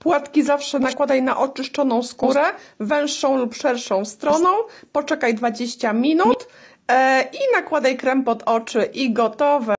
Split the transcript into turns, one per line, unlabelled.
Płatki zawsze nakładaj na oczyszczoną skórę, węższą lub szerszą stroną, poczekaj 20 minut e, i nakładaj krem pod oczy i gotowe.